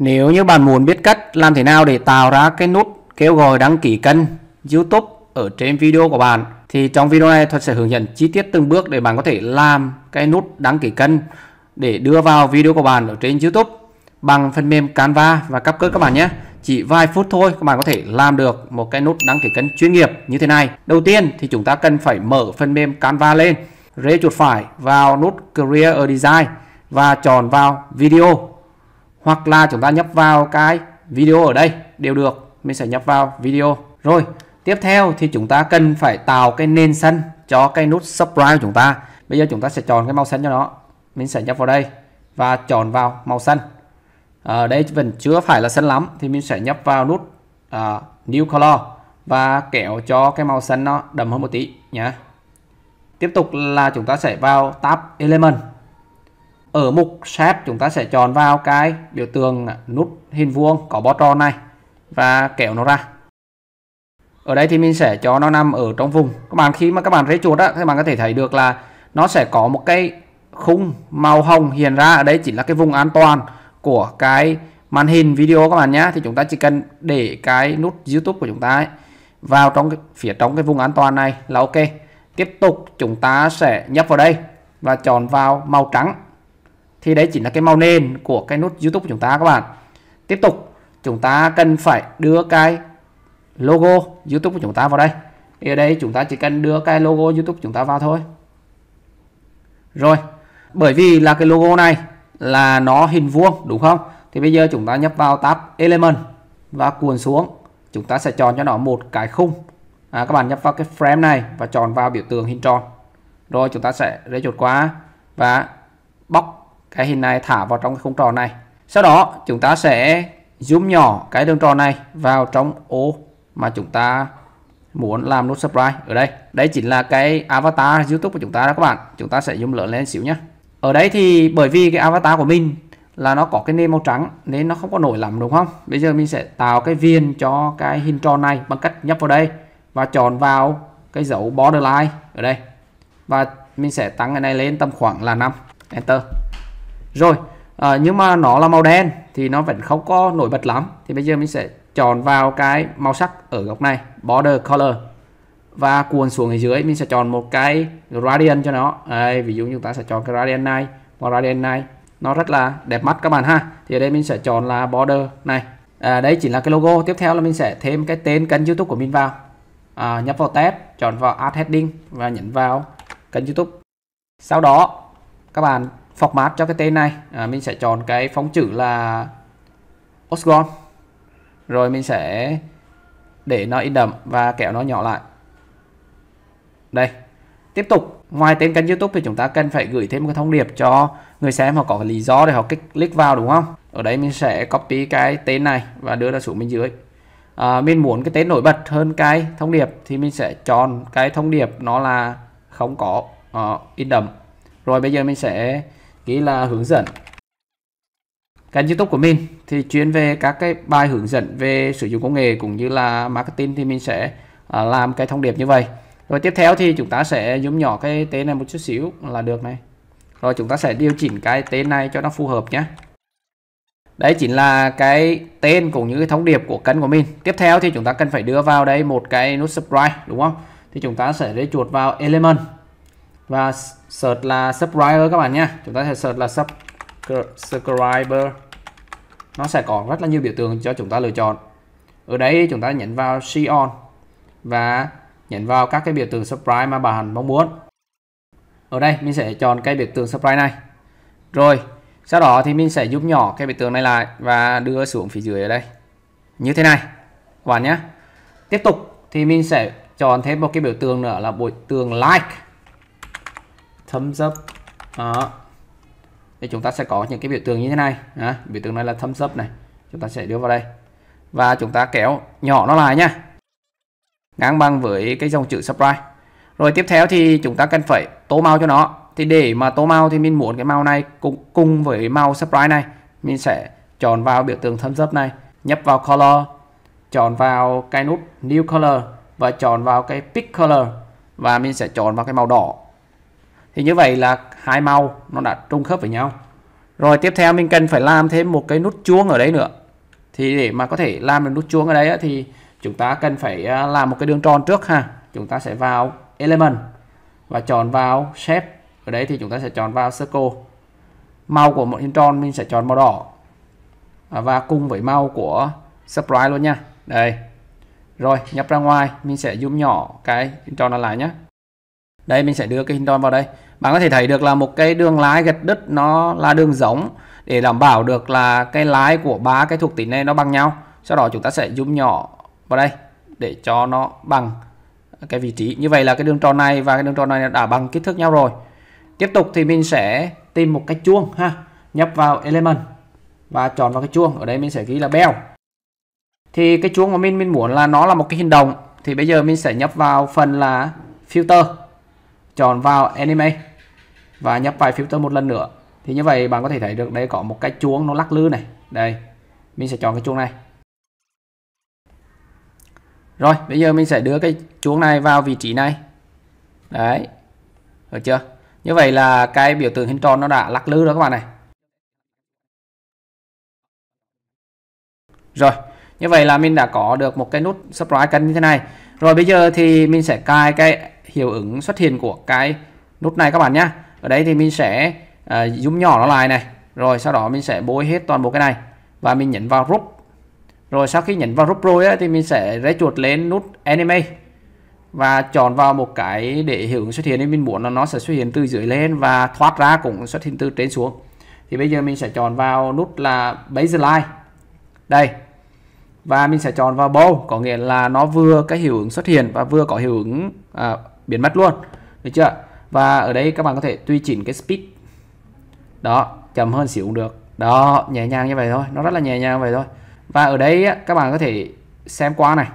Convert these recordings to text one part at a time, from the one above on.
Nếu như bạn muốn biết cách làm thế nào để tạo ra cái nút kêu gọi đăng ký kênh YouTube ở trên video của bạn thì trong video này Thuật sẽ hướng dẫn chi tiết từng bước để bạn có thể làm cái nút đăng ký kênh để đưa vào video của bạn ở trên YouTube bằng phần mềm Canva và cơ các bạn nhé. Chỉ vài phút thôi các bạn có thể làm được một cái nút đăng ký kênh chuyên nghiệp như thế này. Đầu tiên thì chúng ta cần phải mở phần mềm Canva lên, rê chuột phải vào nút Create a Design và chọn vào video hoặc là chúng ta nhập vào cái video ở đây đều được mình sẽ nhập vào video rồi tiếp theo thì chúng ta cần phải tạo cái nền xanh cho cái nút subscribe của chúng ta bây giờ chúng ta sẽ chọn cái màu xanh cho nó mình sẽ nhập vào đây và chọn vào màu xanh ở đây vẫn chưa phải là xanh lắm thì mình sẽ nhấp vào nút à, new color và kéo cho cái màu xanh nó đậm hơn một tí nhé tiếp tục là chúng ta sẽ vào tab element ở mục shape chúng ta sẽ chọn vào cái biểu tượng nút hình vuông có bo tròn này và kéo nó ra ở đây thì mình sẽ cho nó nằm ở trong vùng các bạn khi mà các bạn rấy chuột á các bạn có thể thấy được là nó sẽ có một cái khung màu hồng hiện ra ở đây chỉ là cái vùng an toàn của cái màn hình video các bạn nhé thì chúng ta chỉ cần để cái nút YouTube của chúng ta ấy vào trong cái, phía trong cái vùng an toàn này là ok tiếp tục chúng ta sẽ nhấp vào đây và chọn vào màu trắng thì đấy chính là cái màu nền của cái nút YouTube của chúng ta các bạn tiếp tục chúng ta cần phải đưa cái logo YouTube của chúng ta vào đây thì ở đây chúng ta chỉ cần đưa cái logo YouTube của chúng ta vào thôi rồi bởi vì là cái logo này là nó hình vuông đúng không thì bây giờ chúng ta nhấp vào tab element và cuộn xuống chúng ta sẽ chọn cho nó một cái khung à, các bạn nhấp vào cái frame này và chọn vào biểu tượng hình tròn rồi chúng ta sẽ lấy chuột qua và bóc cái hình này thả vào trong cái khung tròn này sau đó chúng ta sẽ zoom nhỏ cái đường tròn này vào trong ô mà chúng ta muốn làm nút subscribe ở đây đây chính là cái avatar YouTube của chúng ta đó các bạn chúng ta sẽ zoom lớn lên xíu nhé ở đây thì bởi vì cái avatar của mình là nó có cái nền màu trắng nên nó không có nổi lắm đúng không bây giờ mình sẽ tạo cái viên cho cái hình tròn này bằng cách nhấp vào đây và chọn vào cái dấu borderline ở đây và mình sẽ tăng cái này lên tầm khoảng là 5 enter rồi à, nhưng mà nó là màu đen thì nó vẫn không có nổi bật lắm thì bây giờ mình sẽ chọn vào cái màu sắc ở góc này border color và cuộn xuống ở dưới mình sẽ chọn một cái gradient cho nó đây, ví dụ như ta sẽ chọn cái gradient này và gradient này nó rất là đẹp mắt các bạn ha thì ở đây mình sẽ chọn là border này à, đây chính là cái logo tiếp theo là mình sẽ thêm cái tên kênh youtube của mình vào à, nhấp vào tab chọn vào add heading và nhấn vào kênh youtube sau đó các bạn format cho cái tên này à, mình sẽ chọn cái phóng chữ là Osgon rồi mình sẽ để nó in đậm và kéo nó nhỏ lại đây tiếp tục ngoài tên kênh youtube thì chúng ta cần phải gửi thêm một cái thông điệp cho người xem họ có lý do để họ kích click vào đúng không ở đây mình sẽ copy cái tên này và đưa ra xuống bên dưới à, mình muốn cái tên nổi bật hơn cái thông điệp thì mình sẽ chọn cái thông điệp nó là không có uh, in đậm rồi bây giờ mình sẽ ghi là hướng dẫn kênh youtube của mình thì chuyên về các cái bài hướng dẫn về sử dụng công nghệ cũng như là marketing thì mình sẽ à, làm cái thông điệp như vậy rồi tiếp theo thì chúng ta sẽ zoom nhỏ cái tên này một chút xíu là được này rồi chúng ta sẽ điều chỉnh cái tên này cho nó phù hợp nhé đấy chính là cái tên cũng như cái thông điệp của kênh của mình tiếp theo thì chúng ta cần phải đưa vào đây một cái nút subscribe đúng không thì chúng ta sẽ để chuột vào element và search là subscriber các bạn nha chúng ta sẽ search là sub subscriber nó sẽ có rất là nhiều biểu tượng cho chúng ta lựa chọn ở đây chúng ta nhấn vào see on và nhấn vào các cái biểu tượng subscribe mà bạn mong muốn ở đây mình sẽ chọn cái biểu tượng subscribe này rồi sau đó thì mình sẽ giúp nhỏ cái biểu tượng này lại và đưa xuống phía dưới ở đây như thế này các bạn nhé tiếp tục thì mình sẽ chọn thêm một cái biểu tượng nữa là biểu tượng like thumbs up đó thì chúng ta sẽ có những cái biểu tượng như thế này đó. biểu tượng này là thumbs up này chúng ta sẽ đưa vào đây và chúng ta kéo nhỏ nó lại nhá ngang bằng với cái dòng chữ subscribe rồi tiếp theo thì chúng ta cần phải tô màu cho nó thì để mà tô màu thì mình muốn cái màu này cùng cùng với màu subscribe này mình sẽ chọn vào biểu tượng thumbs up này nhấp vào color chọn vào cái nút new color và chọn vào cái pick color và mình sẽ chọn vào cái màu đỏ thì như vậy là hai màu nó đã trùng khớp với nhau rồi tiếp theo mình cần phải làm thêm một cái nút chuông ở đấy nữa thì để mà có thể làm được nút chuông ở đấy thì chúng ta cần phải à, làm một cái đường tròn trước ha chúng ta sẽ vào element và chọn vào shape ở đấy thì chúng ta sẽ chọn vào circle màu của một hình tròn mình sẽ chọn màu đỏ à, và cùng với màu của subscribe luôn nha đây rồi nhập ra ngoài mình sẽ zoom nhỏ cái hình tròn nó lại nhé đây mình sẽ đưa cái hình tròn vào đây bạn có thể thấy được là một cái đường lái gạch đứt nó là đường giống để đảm bảo được là cái lái của ba cái thuộc tính này nó bằng nhau sau đó chúng ta sẽ zoom nhỏ vào đây để cho nó bằng cái vị trí như vậy là cái đường tròn này và cái đường tròn này đã bằng kích thước nhau rồi tiếp tục thì mình sẽ tìm một cái chuông ha nhập vào element và chọn vào cái chuông ở đây mình sẽ ghi là bell thì cái chuông mà mình mình muốn là nó là một cái hình đồng thì bây giờ mình sẽ nhập vào phần là filter chọn vào anime và nhấp vào filter một lần nữa thì như vậy bạn có thể thấy được đây có một cái chuông nó lắc lư này đây mình sẽ chọn cái chuông này rồi bây giờ mình sẽ đưa cái chuông này vào vị trí này đấy được chưa như vậy là cái biểu tượng hình tròn nó đã lắc lư rồi các bạn này rồi như vậy là mình đã có được một cái nút subscribe cân như thế này rồi bây giờ thì mình sẽ cài cái hiệu ứng xuất hiện của cái nút này các bạn nhé ở đây thì mình sẽ uh, zoom nhỏ nó lại này rồi sau đó mình sẽ bôi hết toàn bộ cái này và mình nhấn vào group rồi sau khi nhấn vào group rồi á, thì mình sẽ rẽ chuột lên nút animate và chọn vào một cái để hiệu ứng xuất hiện thì mình muốn là nó sẽ xuất hiện từ dưới lên và thoát ra cũng xuất hiện từ trên xuống thì bây giờ mình sẽ chọn vào nút là baseline đây và mình sẽ chọn vào bow có nghĩa là nó vừa cái hiệu ứng xuất hiện và vừa có hiệu ứng à, biến mất luôn được chưa và ở đây các bạn có thể tùy chỉnh cái speed đó chậm hơn xíu cũng được đó nhẹ nhàng như vậy thôi nó rất là nhẹ nhàng vậy thôi và ở đây các bạn có thể xem qua này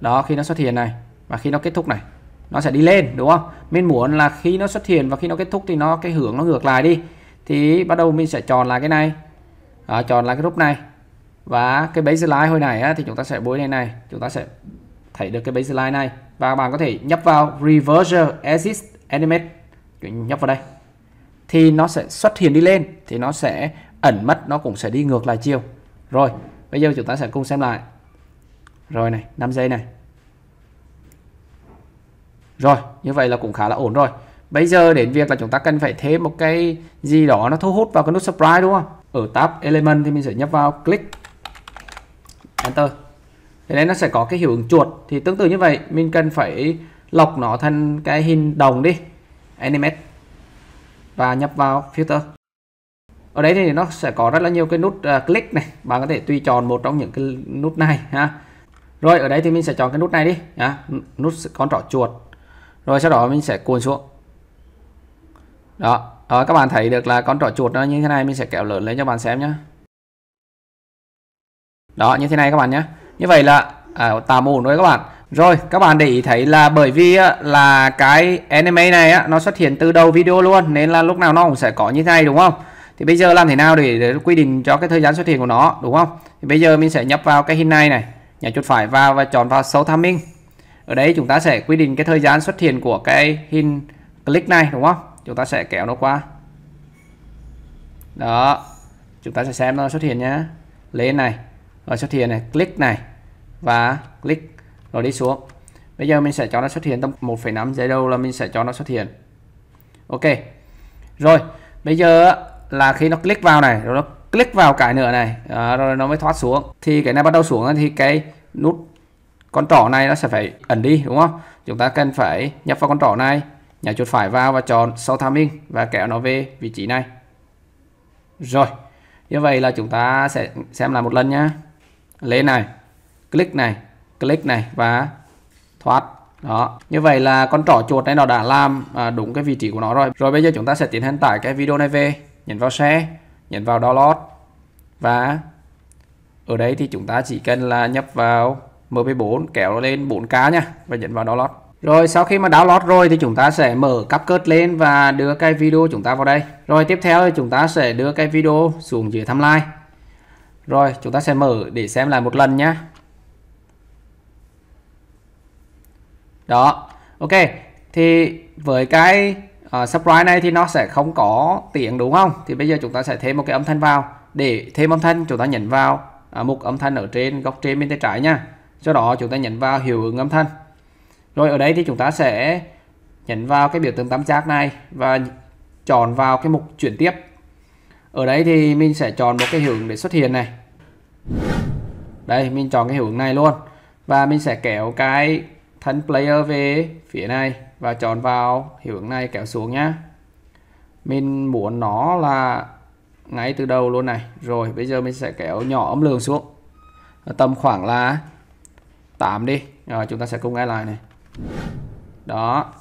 đó khi nó xuất hiện này và khi nó kết thúc này nó sẽ đi lên đúng không mình muốn là khi nó xuất hiện và khi nó kết thúc thì nó cái hướng nó ngược lại đi thì bắt đầu mình sẽ chọn lại cái này à, chọn lại cái group này và cái baseline hồi này á, thì chúng ta sẽ bôi lên này chúng ta sẽ thấy được cái baseline này và bạn có thể nhấp vào reverser exit animate nhấp vào đây thì nó sẽ xuất hiện đi lên thì nó sẽ ẩn mất nó cũng sẽ đi ngược lại chiều rồi bây giờ chúng ta sẽ cùng xem lại rồi này 5 giây này rồi như vậy là cũng khá là ổn rồi bây giờ đến việc là chúng ta cần phải thêm một cái gì đó nó thu hút vào cái nút subscribe đúng không ở tab element thì mình sẽ nhấp vào click enter thế nên nó sẽ có cái hiệu ứng chuột thì tương tự như vậy mình cần phải lọc nó thành cái hình đồng đi animate và nhập vào filter ở đây thì nó sẽ có rất là nhiều cái nút uh, click này bạn có thể tùy chọn một trong những cái nút này ha rồi ở đây thì mình sẽ chọn cái nút này đi ha. nút con trỏ chuột rồi sau đó mình sẽ cuộn xuống đó. đó ờ, các bạn thấy được là con trỏ chuột nó như thế này mình sẽ kéo lớn lên cho bạn xem nhé đó như thế này các bạn nhé như vậy là à, tạm ổn rồi các bạn rồi các bạn để ý thấy là bởi vì á, là cái anime này á, nó xuất hiện từ đầu video luôn nên là lúc nào nó cũng sẽ có như thế này đúng không thì bây giờ làm thế nào để, để quy định cho cái thời gian xuất hiện của nó đúng không thì bây giờ mình sẽ nhấp vào cái hình này này nhảy chuột phải vào và chọn vào show timing ở đây chúng ta sẽ quy định cái thời gian xuất hiện của cái hình click này đúng không chúng ta sẽ kéo nó qua đó chúng ta sẽ xem nó xuất hiện nhé, lên này rồi xuất hiện này click này và click rồi đi xuống bây giờ mình sẽ cho nó xuất hiện tầm 1,5 giây đâu là mình sẽ cho nó xuất hiện ok rồi bây giờ là khi nó click vào này rồi nó click vào cái nữa này à, rồi nó mới thoát xuống thì cái này bắt đầu xuống thì cái nút con trỏ này nó sẽ phải ẩn đi đúng không chúng ta cần phải nhập vào con trỏ này nhảy chuột phải vào và chọn sau timing và kéo nó về vị trí này rồi như vậy là chúng ta sẽ xem lại một lần nhé lên này click này click này và thoát đó như vậy là con trỏ chuột này nó đã làm à, đúng cái vị trí của nó rồi rồi bây giờ chúng ta sẽ tiến hành tải cái video này về nhấn vào share nhấn vào download và ở đây thì chúng ta chỉ cần là nhập vào mp4 kéo lên 4k nha và nhấn vào download rồi sau khi mà download rồi thì chúng ta sẽ mở CapCut lên và đưa cái video chúng ta vào đây. Rồi tiếp theo thì chúng ta sẽ đưa cái video xuống dưới thumbnail. Rồi chúng ta sẽ mở để xem lại một lần nhé. Đó, ok. Thì với cái uh, subscribe này thì nó sẽ không có tiếng đúng không? Thì bây giờ chúng ta sẽ thêm một cái âm thanh vào. Để thêm âm thanh chúng ta nhấn vào uh, mục âm thanh ở trên góc trên bên tay trái nha. Sau đó chúng ta nhấn vào hiệu ứng âm thanh. Rồi ở đây thì chúng ta sẽ nhấn vào cái biểu tượng tam giác này và chọn vào cái mục chuyển tiếp. Ở đây thì mình sẽ chọn một cái hiệu ứng để xuất hiện này đây mình chọn cái hiệu ứng này luôn và mình sẽ kéo cái thân player về phía này và chọn vào hiệu ứng này kéo xuống nhá mình muốn nó là ngay từ đầu luôn này rồi bây giờ mình sẽ kéo nhỏ âm lượng xuống tầm khoảng là 8 đi rồi chúng ta sẽ cùng nghe lại này đó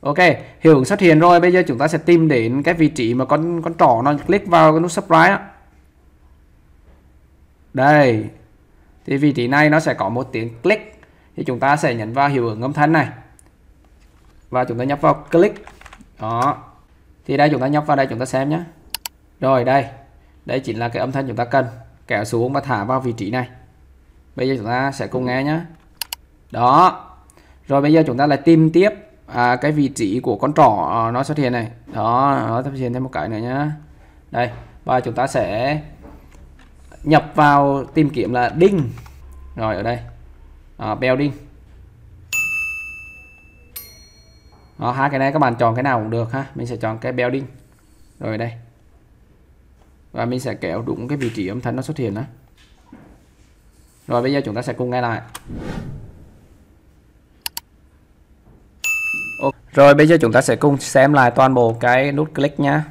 ok hiệu ứng xuất hiện rồi bây giờ chúng ta sẽ tìm đến cái vị trí mà con con trỏ nó click vào cái nút subscribe đó đây thì vị trí này nó sẽ có một tiếng click thì chúng ta sẽ nhấn vào hiệu ứng âm thanh này và chúng ta nhấp vào click đó thì đây chúng ta nhấp vào đây chúng ta xem nhé rồi đây đây chính là cái âm thanh chúng ta cần kéo xuống và thả vào vị trí này bây giờ chúng ta sẽ cùng nghe nhé đó rồi bây giờ chúng ta lại tìm tiếp à, cái vị trí của con trỏ à, nó xuất hiện này đó nó xuất hiện thêm một cái nữa nhá đây và chúng ta sẽ nhập vào tìm kiếm là đinh rồi ở đây à, bell đinh đó, hai cái này các bạn chọn cái nào cũng được ha mình sẽ chọn cái bell đinh rồi đây và mình sẽ kéo đúng cái vị trí âm thanh nó xuất hiện đó rồi bây giờ chúng ta sẽ cùng nghe lại okay. rồi bây giờ chúng ta sẽ cùng xem lại toàn bộ cái nút click nhá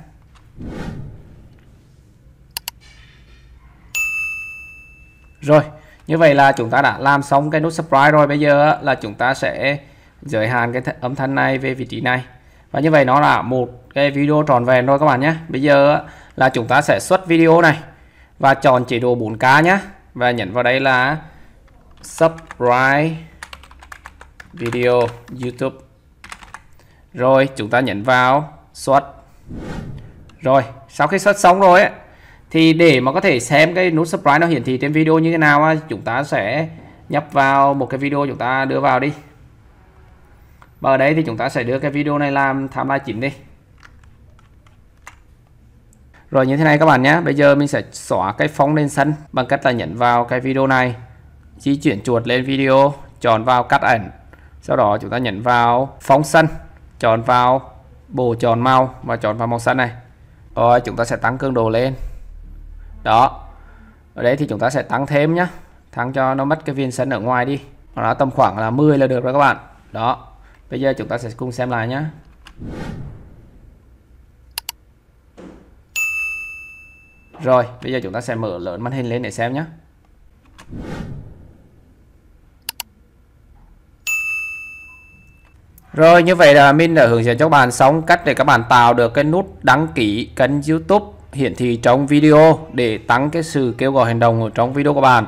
Rồi, như vậy là chúng ta đã làm xong cái nút subscribe rồi. Bây giờ là chúng ta sẽ giới hạn cái âm thanh này về vị trí này. Và như vậy nó là một cái video tròn vẹn rồi các bạn nhé. Bây giờ là chúng ta sẽ xuất video này và chọn chế độ 4K nhé. Và nhấn vào đây là subscribe video YouTube. Rồi chúng ta nhấn vào xuất. Rồi, sau khi xuất xong rồi ấy, thì để mà có thể xem cái nút subscribe nó hiển thị trên video như thế nào chúng ta sẽ nhấp vào một cái video chúng ta đưa vào đi và ở đây thì chúng ta sẽ đưa cái video này làm timeline chính đi rồi như thế này các bạn nhé bây giờ mình sẽ xóa cái phóng lên sân bằng cách là nhấn vào cái video này di chuyển chuột lên video chọn vào cắt ảnh sau đó chúng ta nhấn vào phóng sân chọn vào bộ chọn màu và chọn vào màu xanh này rồi chúng ta sẽ tăng cường độ lên đó ở đây thì chúng ta sẽ tăng thêm nhá tăng cho nó mất cái viên sân ở ngoài đi nó tầm khoảng là 10 là được rồi các bạn đó bây giờ chúng ta sẽ cùng xem lại nhá rồi bây giờ chúng ta sẽ mở lớn màn hình lên để xem nhá Rồi như vậy là mình đã hướng dẫn cho các bạn xong cách để các bạn tạo được cái nút đăng ký kênh YouTube hiển thị trong video để tăng cái sự kêu gọi hành động ở trong video của bạn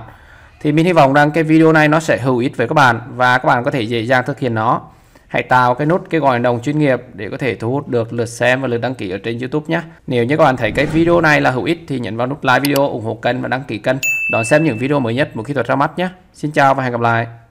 thì mình hy vọng rằng cái video này nó sẽ hữu ích với các bạn và các bạn có thể dễ dàng thực hiện nó hãy tạo cái nút kêu gọi hành động chuyên nghiệp để có thể thu hút được lượt xem và lượt đăng ký ở trên YouTube nhé. Nếu như các bạn thấy cái video này là hữu ích thì nhấn vào nút like video ủng hộ kênh và đăng ký kênh đón xem những video mới nhất một khi thuật ra mắt nhé. Xin chào và hẹn gặp lại.